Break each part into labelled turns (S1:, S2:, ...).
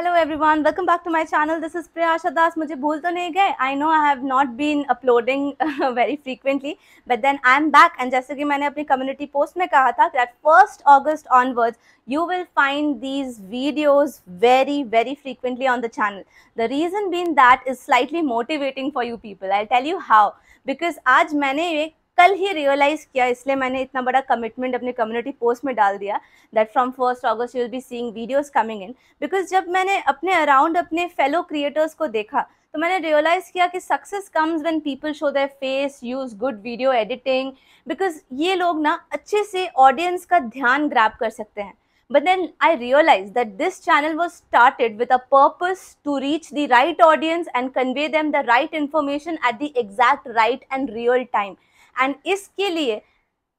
S1: Hello everyone welcome back to my channel this is Prayasha Das मुझे भूल तो नहीं गए I know I have not been uploading very frequently but then I am back and जैसे कि मैंने अपनी कम्युनिटी पोस्ट में कहा था that first August onwards you will find these videos very very frequently on the channel the reason been that is slightly motivating for you people I tell you how because आज मैंने एक कल ही realise किया इसलिए मैंने इतना बड़ा commitment अपने कम्युनिटी पोस्ट में डाल दिया that from first August you will be seeing videos coming in because जब मैंने अपने अराउंड अपने फेलो क्रिएटर्स को देखा तो मैंने रियलाइज़ किया कि success comes when people show their face use good video editing because ये लोग ना अच्छे से ऑडियंस का ध्यान ग्रैप कर सकते हैं but then I realise that this channel was started with a purpose to reach the right audience and convey them the right information at the exact right and real time and इसके लिए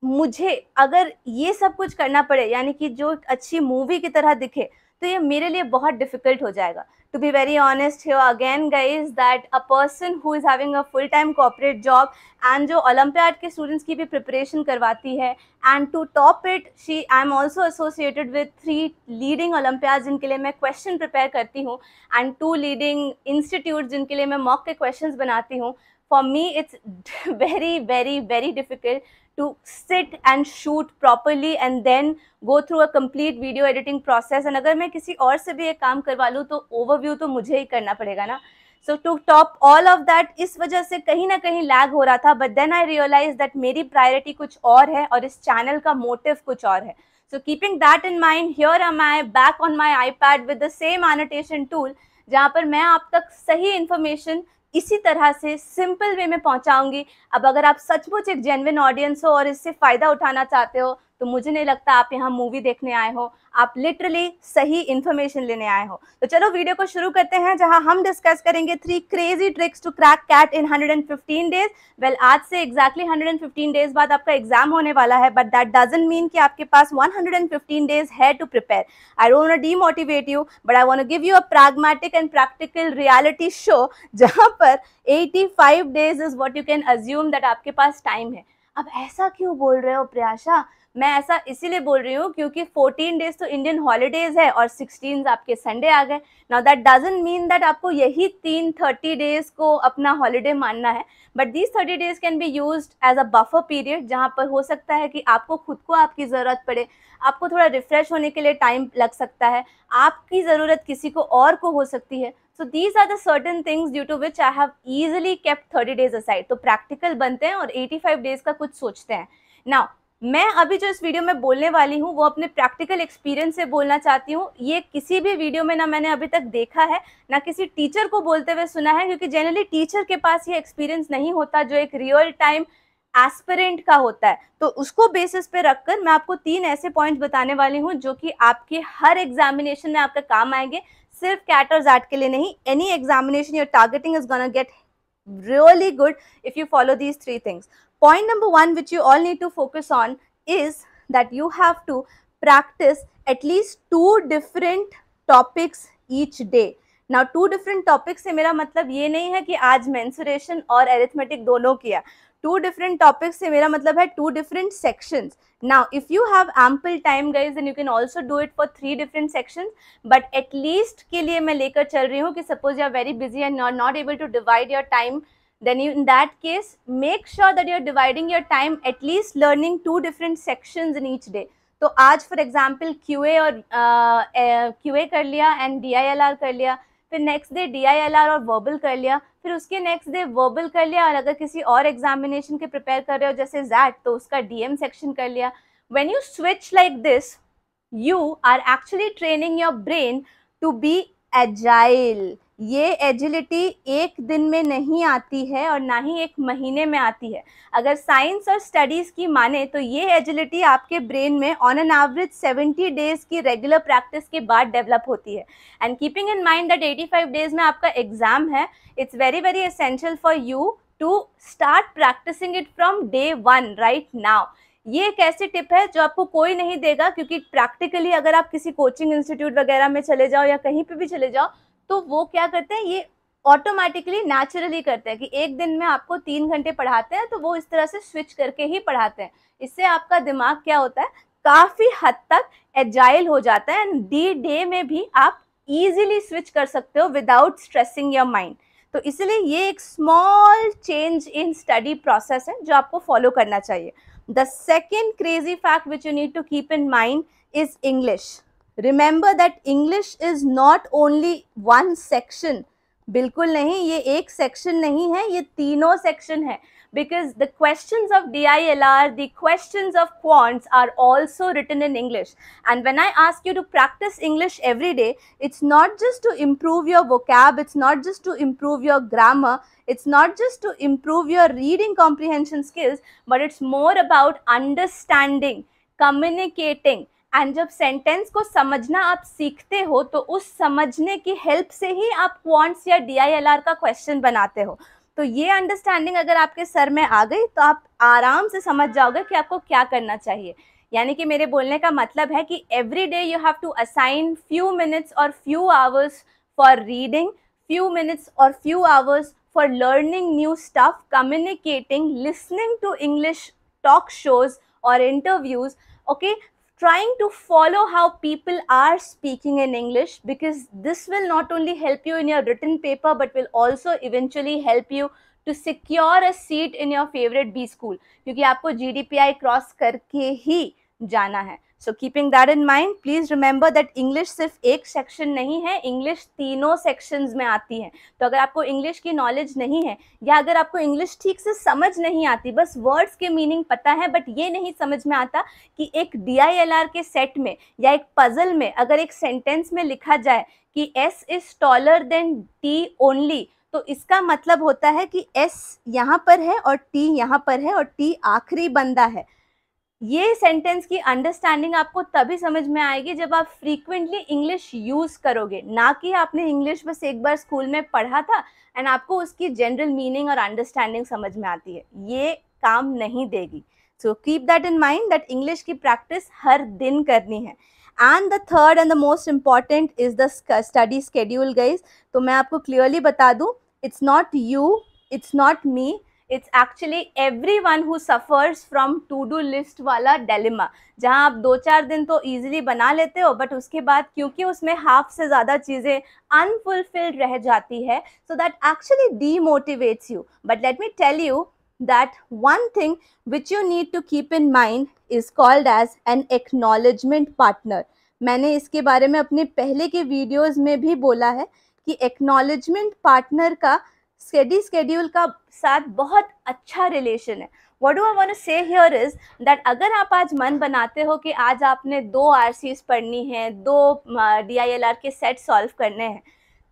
S1: मुझे अगर ये सब कुछ करना पड़े यानी कि जो अच्छी मूवी की तरह दिखे तो ये मेरे लिए बहुत डिफिकल्ट हो जाएगा to be very honest here again guys that a person who is having a full time corporate job and जो ओलम्पियाड के स्टूडेंट्स की भी प्रिपरेशन करवाती है and to top it she I am also associated with three leading olympiad जिनके लिए मैं question prepare करती हूँ एंड टू लीडिंग इंस्टीट्यूट जिनके लिए मैं मॉक के क्वेश्चन बनाती हूँ for me it's very very very difficult to sit and shoot properly and then go through a complete video editing process and अगर मैं किसी और से भी ये काम करवा लूँ तो ओवरव्यू तो मुझे ही करना पड़ेगा ना so to top all of that इस वजह से कहीं ना कहीं लैग हो रहा था but then I realise that मेरी प्रायोरिटी कुछ और है और इस चैनल का मोटिव कुछ और है so keeping that in mind here am I back on my iPad with the same annotation tool जहाँ पर मैं आप तक सही इन्फॉर्मेशन इसी तरह से सिंपल वे में पहुंचाऊंगी अब अगर आप सचमुच एक जेनविन ऑडियंस हो और इससे फ़ायदा उठाना चाहते हो तो मुझे नहीं लगता आप यहाँ मूवी देखने आए हो आप लिटरली सही इन्फॉर्मेशन लेने आए हो तो चलो वीडियो को शुरू करते हैं जहां हम डिस्कस करेंगे three crazy tricks to crack CAT in 115 days well आज से एग्जैक्टली exactly 115 डेज बाद आपका एग्जाम होने वाला है बट दैट डजेंट मीन कि आपके पास 115 डेज है to prepare I don't motivate you but I want give you a pragmatic and practical reality show जहां पर 85 days is what you can assume that आपके पास टाइम है अब ऐसा क्यों बोल रहे हो प्रयाशा मैं ऐसा इसीलिए बोल रही हूँ क्योंकि 14 डेज तो इंडियन हॉलीडेज है और 16 आपके संडे आ गए now that doesn't mean that आपको यही तीन थर्टी डेज को अपना हॉलीडे मानना है but these thirty days can be use as a buffer period जहाँ पर हो सकता है कि आपको खुद को आपकी ज़रूरत पड़े आपको थोड़ा रिफ्रेश होने के लिए टाइम लग सकता है आपकी ज़रूरत किसी को और को हो सकती है so these are the certain things due to which I have easily kept thirty days aside तो प्रैक्टिकल बनते हैं और एटी फाइव डेज का कुछ सोचते हैं नाउ मैं अभी जो इस वीडियो में बोलने वाली हूँ वो अपने प्रैक्टिकल एक्सपीरियंस से बोलना चाहती हूँ ये किसी भी वीडियो में ना मैंने अभी तक देखा है ना किसी टीचर को बोलते हुए सुना है क्योंकि जनरली टीचर के पास ये एक्सपीरियंस नहीं होता जो एक रियल टाइम एस्पिरेंट का होता है तो उसको बेसिस पे रखकर मैं आपको तीन ऐसे पॉइंट्स बताने वाली हूँ जो कि आपके हर एग्जामिनेशन में आपका काम आएंगे सिर्फ कैट और जैट के लिए नहीं any examination your targeting is gonna get really good if you follow these three things point number one which you all need to focus on is that you have to practice at least two different topics each day. Now two different topic से मेरा मतलब ये नहीं है कि आज mensuration और arithmetic दोनों किया टू डिफरेंट टॉपिक्स से मेरा मतलब है two different sections now if you have ample time guys then you can also do it for three different sections but at least के लिए मैं लेकर चल रही हूँ कि suppose you are very busy and not able to divide your time then you in that case make sure that you're dividing your time at least learning two different sections in each day तो आज for example Q A और Q A कर लिया and D I L R कर लिया फिर next day D I L R और verbal कर लिया फिर उसके नेक्स्ट डे वर्बल कर लिया और अगर किसी और एग्जामिनेशन के प्रिपेयर कर रहे हो जैसे जैट तो उसका डी एम सेक्शन कर लिया when you switch like this you are actually training your brain to be agile ये एजिलिटी एक दिन में नहीं आती है और ना ही एक महीने में आती है अगर साइंस और स्टडीज़ की माने तो ये एजिलिटी आपके ब्रेन में ऑन एन एवरेज 70 डेज़ की रेगुलर प्रैक्टिस के बाद डेवलप होती है and keeping in mind that 85 days में आपका एग्ज़ाम है it's very very essential for you to start practising it from day one right now ये एक ऐसी टिप है जो आपको कोई नहीं देगा क्योंकि प्रैक्टिकली अगर आप किसी कोचिंग इंस्टीट्यूट वगैरह में चले जाओ या कहीं पे भी चले जाओ तो वो क्या करते हैं ये ऑटोमेटिकली नेचुरली करते हैं कि एक दिन में आपको तीन घंटे पढ़ाते हैं तो वो इस तरह से स्विच करके ही पढ़ाते हैं इससे आपका दिमाग क्या होता है काफ़ी हद तक एजाइल हो जाता है एंड डी डे में भी आप ईजिली स्विच कर सकते हो विदाउट स्ट्रेसिंग योर माइंड तो इसलिए ये एक small change in study process है जो आपको फॉलो करना चाहिए the second crazy fact which you need to keep in mind is English remember that English is not only one section बिल्कुल नहीं ये एक सेक्शन नहीं है ये तीनों सेक्शन है because the questions of DILR, the questions of quants are also written in English. And when I ask you to practice English every day, it's not just to improve your vocab, it's not just to improve your grammar, it's not just to improve your reading comprehension skills, but it's more about understanding, communicating, and जब sentence को समझना आप सीखते हो तो उस समझने की हेल्प से ही आप क्वांट्स या डी का क्वेश्चन बनाते हो तो ये अंडरस्टैंडिंग अगर आपके सर में आ गई तो आप आराम से समझ जाओगे कि आपको क्या करना चाहिए यानी कि मेरे बोलने का मतलब है कि every day you have to assign few minutes और few hours for reading few minutes और few hours for learning new stuff communicating listening to English talk shows और interviews okay trying to follow how people are speaking in English because this will not only help you in your written paper but will also eventually help you to secure a seat in your favorite B school क्योंकि आपको GDPI cross करके ही जाना है so keeping that in mind please remember that English सिर्फ एक section नहीं है इंग्लिश तीनों सेक्शंस में आती है तो अगर आपको इंग्लिश की नॉलेज नहीं है या अगर आपको इंग्लिश ठीक से समझ नहीं आती बस वर्ड्स के मीनिंग पता है बट ये नहीं समझ में आता कि एक डी के सेट में या एक पजल में अगर एक सेंटेंस में लिखा जाए कि S is taller than T only तो इसका मतलब होता है कि एस यहाँ पर है और टी यहाँ पर है और टी आखिरी बंदा है ये सेंटेंस की अंडरस्टैंडिंग आपको तभी समझ में आएगी जब आप फ्रीक्वेंटली इंग्लिश यूज करोगे ना कि आपने इंग्लिश बस एक बार स्कूल में पढ़ा था एंड आपको उसकी जनरल मीनिंग और अंडरस्टैंडिंग समझ में आती है ये काम नहीं देगी so keep that in mind that English की प्रैक्टिस हर दिन करनी है and the third and the most important is the study schedule guys तो मैं आपको क्लियरली बता दूँ it's not you it's not me it's actually everyone who suffers from to do list वाला डेलिमा जहाँ आप दो चार दिन तो ईजिली बना लेते हो बट उसके बाद क्योंकि उसमें हाफ से ज़्यादा चीज़ें अनफुलफिल्ड रह जाती है so that actually demotivates you but let me tell you that one thing which you need to keep in mind is called as an acknowledgement partner मैंने इसके बारे में अपने पहले के वीडियोज में भी बोला है कि एक्नॉलेजमेंट पार्टनर का स्टडी स्केड्यूल का साथ बहुत अच्छा रिलेशन है what do I want say here is that अगर आप आज मन बनाते हो कि आज आपने दो आर पढ़नी है दो डी आई एल आर के सेट सॉल्व करने हैं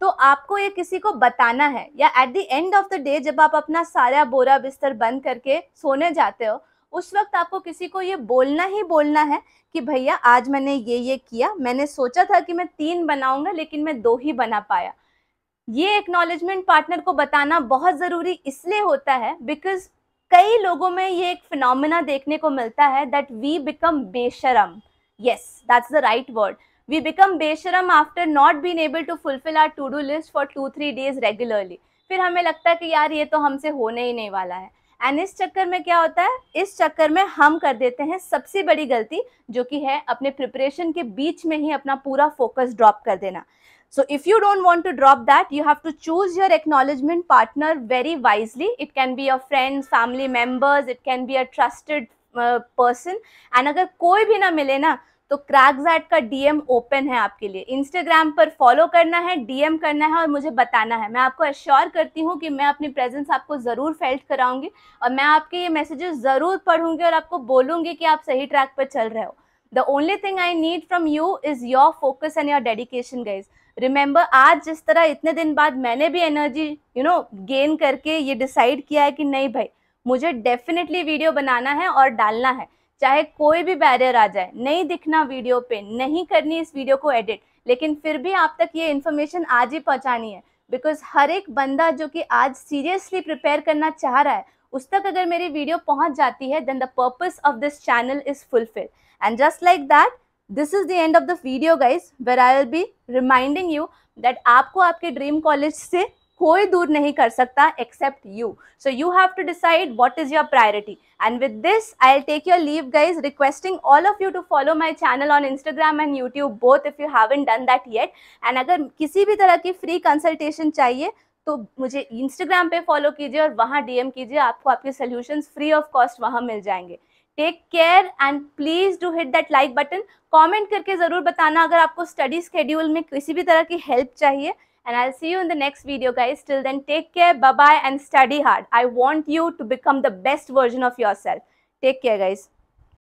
S1: तो आपको ये किसी को बताना है या at the end of the day जब आप अपना सारा बोरा बिस्तर बंद करके सोने जाते हो उस वक्त आपको किसी को ये बोलना ही बोलना है कि भैया आज मैंने ये ये किया मैंने सोचा था कि मैं तीन बनाऊंगा लेकिन मैं दो ही बना पाया ये एक्नॉलेजमेंट पार्टनर को बताना बहुत ज़रूरी इसलिए होता है बिकॉज कई लोगों में ये एक फिनमिना देखने को मिलता है दैट वी बिकम बेशरम yes that's the right word we become बेशरम after not been able to fulfil our to do list for two three days regularly फिर हमें लगता है कि यार ये तो हमसे होने ही नहीं वाला है एंड इस चक्कर में क्या होता है इस चक्कर में हम कर देते हैं सबसे बड़ी गलती जो कि है अपने प्रिपरेशन के बीच में ही अपना पूरा फोकस ड्रॉप कर देना So if you don't want to drop that, you have to choose your acknowledgement partner very wisely. It can be your friends, family members, it can be a trusted uh, person. And अगर कोई भी ना मिले ना तो क्रैकजैट का DM open है आपके लिए इंस्टाग्राम पर फॉलो करना है डीएम करना है और मुझे बताना है मैं आपको अश्योर करती हूँ कि मैं अपनी प्रेजेंस आपको ज़रूर फेल्ट कराऊंगी और मैं आपके ये मैसेजेस ज़रूर पढ़ूंगी और आपको बोलूंगी कि आप सही ट्रैक पर चल रहे हो the only thing I need from you is your focus and your dedication guys remember आज जिस तरह इतने दिन बाद मैंने भी एनर्जी यू नो गेन करके ये डिसाइड किया है कि नहीं भाई मुझे डेफिनेटली वीडियो बनाना है और डालना है चाहे कोई भी बैरियर आ जाए नहीं दिखना वीडियो पे नहीं करनी इस वीडियो को एडिट लेकिन फिर भी आप तक ये इन्फॉर्मेशन आज ही पहुँचानी है बिकॉज हर एक बंदा जो कि आज सीरियसली प्रिपेयर करना चाह रहा है उस तक अगर मेरी वीडियो पहुंच जाती है then the purpose of this channel is fulfil and just like that this is the end of the video guys where I will be reminding you that आपको आपके ड्रीम कॉलेज से कोई दूर नहीं कर सकता except you so you have to decide what is your priority and with this I'll take your leave guys requesting all of you to follow my channel on Instagram and YouTube both if you haven't done that yet and अगर किसी भी तरह की free consultation चाहिए तो मुझे Instagram पे follow कीजिए और वहाँ डीएम कीजिए आपको आपके सोल्यूशंस फ्री ऑफ कॉस्ट वहाँ मिल जाएंगे take care and please do hit that like button comment करके ज़रूर बताना अगर आपको स्टडी स्केड्यूल में किसी भी तरह की हेल्प चाहिए and I see you in the next video guys till then take care bye and study hard I want you to become the best version of yourself take care guys